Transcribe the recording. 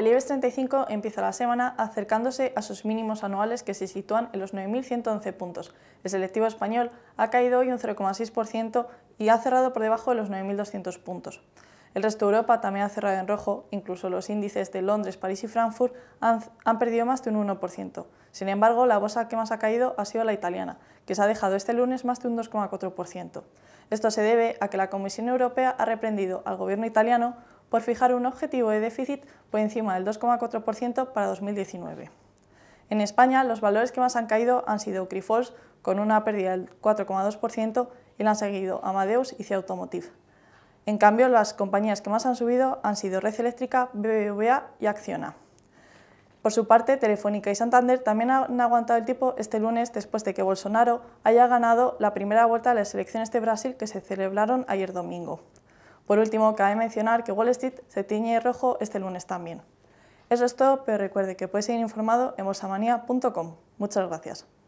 El IBEX 35 empieza la semana acercándose a sus mínimos anuales que se sitúan en los 9.111 puntos. El selectivo español ha caído hoy un 0,6% y ha cerrado por debajo de los 9.200 puntos. El resto de Europa también ha cerrado en rojo, incluso los índices de Londres, París y Frankfurt han, han, perdido más de un 1%. Sin embargo, la bolsa que más ha caído ha sido la italiana, que se ha dejado este lunes más de un 2,4%. Esto se debe a que la Comisión Europea ha reprendido al gobierno italiano por fijar un objetivo de déficit por encima del 2,4% para 2019. En España, los valores que más han caído han sido Grifols, con una pérdida del 4,2%, y la han seguido Amadeus y C Automotive. En cambio, las compañías que más han subido han sido Red Eléctrica, BBVA y Acciona. Por su parte, Telefónica y Santander también han aguantado el tipo este lunes después de que Bolsonaro haya ganado la primera vuelta de las elecciones de Brasil que se celebraron ayer domingo. Por último, cabe mencionar que Wall Street se tiñe rojo este lunes también. Eso es todo, pero recuerde que puede seguir informado en bolsamania.com. Muchas gracias.